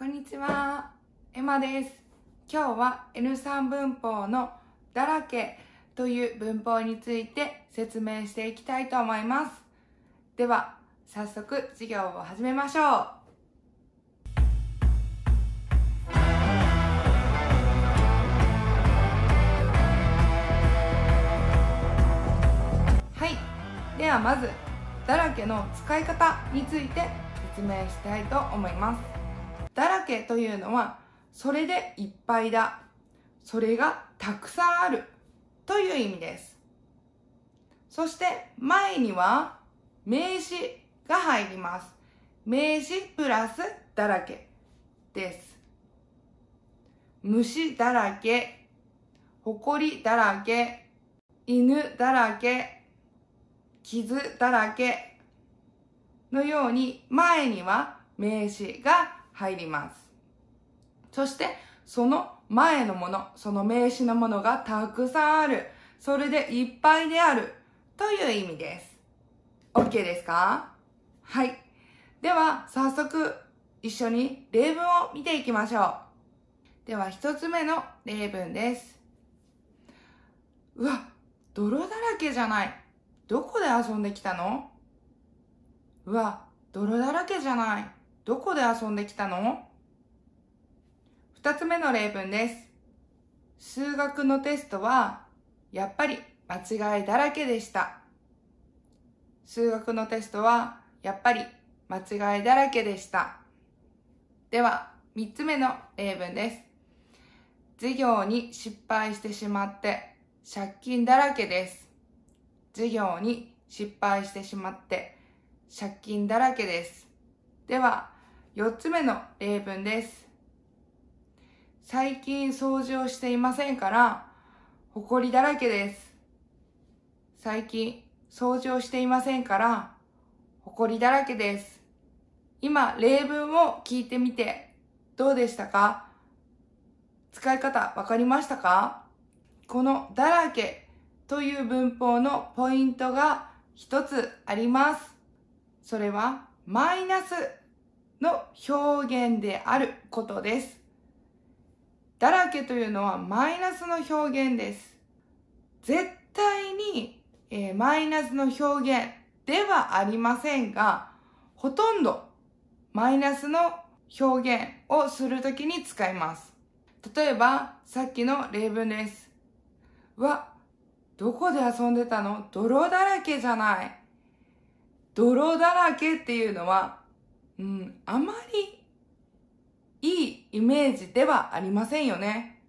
こんにちは、エマです。今日は N3 文法のだらけという文法について説明していきたいと思います。では、早速授業を始めましょう。ではまずだらけの使い方について説明したいと思いますだらけというのは、それでいっぱいだ。それがたくさんある。という意味です。そして前には名詞が入ります。名詞プラスだらけです。虫だらけ、埃だらけ、犬だらけ、傷だらけのように前には名詞が入ります。そして、その前のもの、その名詞のものがたくさんある。それでいっぱいである。という意味です。OK ですかはい。では、早速、一緒に例文を見ていきましょう。では、一つ目の例文です。うわ、泥だらけじゃない。どこで遊んできたのうわ、泥だらけじゃない。どこで遊んできたの二つ目の例文です。数学のテストは、やっぱり間違いだらけでした。数学のテストは、やっぱり間違いだらけでした。では、三つ目の例文です。授業に失敗してしまって、借金だらけです。授業に失敗してしまって、借金だらけです。では、4つ目の例文です。最近掃除をしていませんから、ほこりだらけです。最近掃除をしていませんから、ほこりだらけです。今、例文を聞いてみて、どうでしたか使い方わかりましたかこのだらけという文法のポイントが一つあります。それはマイナスの表現であることです。だらけというのはマイナスの表現です。絶対に、えー、マイナスの表現ではありませんが、ほとんどマイナスの表現をするときに使います。例えば、さっきの例文です。わ、どこで遊んでたの泥だらけじゃない。泥だらけっていうのはうん、あまりいいイメージではありませんよね。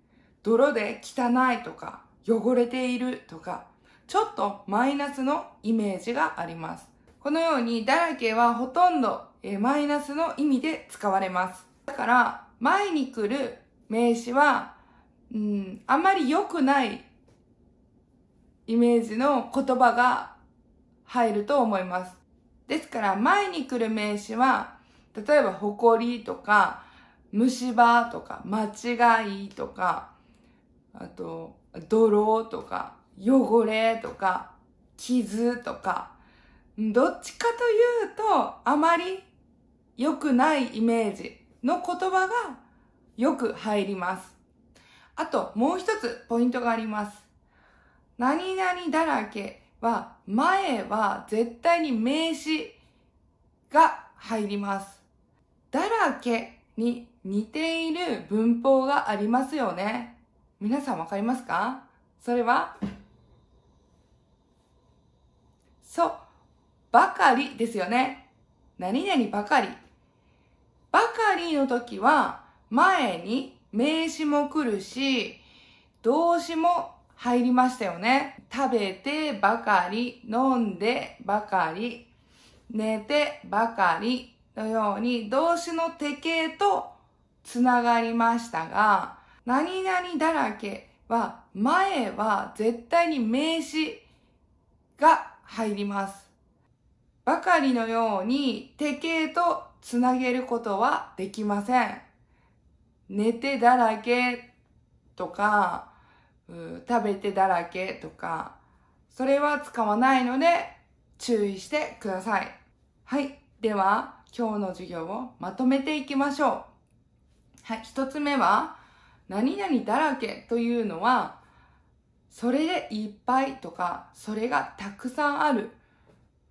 泥で汚いとか、汚れているとか、ちょっとマイナスのイメージがあります。このように、だらけはほとんどマイナスの意味で使われます。だから、前に来る名詞は、うん、あまり良くないイメージの言葉が入ると思います。ですから、前に来る名詞は、例えば、りとか、虫歯とか、間違いとか、あと、泥とか、汚れとか、傷とか、どっちかというと、あまり良くないイメージの言葉がよく入ります。あと、もう一つポイントがあります。何々だらけは、前は絶対に名詞が入ります。だらけに似ている文法がありますよね。皆さんわかりますかそれは、そう、ばかりですよね。何々ばかり。ばかりの時は、前に名詞も来るし、動詞も入りましたよね。食べてばかり、飲んでばかり、寝てばかり、のように動詞の手形とつながりましたが、何々だらけは前は絶対に名詞が入ります。ばかりのように手形とつなげることはできません。寝てだらけとか、食べてだらけとか、それは使わないので注意してください。はい。では、今日の授業をまとめていきましょう。はい、一つ目は、何々だらけというのは、それでいっぱいとか、それがたくさんある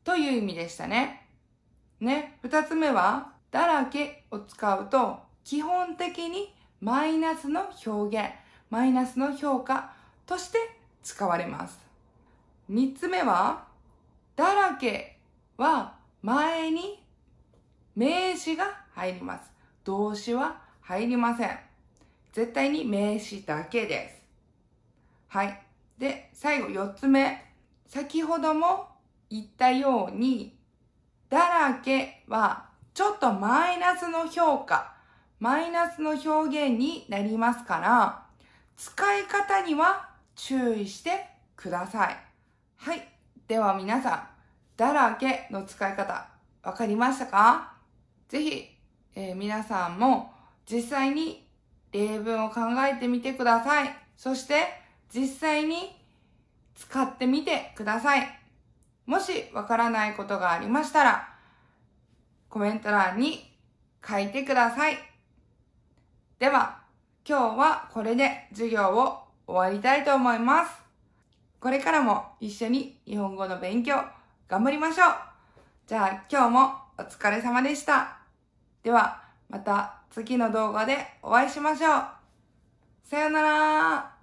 という意味でしたね。ね、二つ目は、だらけを使うと、基本的にマイナスの表現、マイナスの評価として使われます。三つ目は、だらけは前に名詞が入ります。動詞は入りません。絶対に名詞だけです。はい。で、最後4つ目。先ほども言ったように、だらけはちょっとマイナスの評価、マイナスの表現になりますから、使い方には注意してください。はい。では皆さん、だらけの使い方、わかりましたかぜひ、えー、皆さんも実際に例文を考えてみてください。そして、実際に使ってみてください。もしわからないことがありましたら、コメント欄に書いてください。では、今日はこれで授業を終わりたいと思います。これからも一緒に日本語の勉強頑張りましょう。じゃあ今日もお疲れ様でした。では、また次の動画でお会いしましょう。さようなら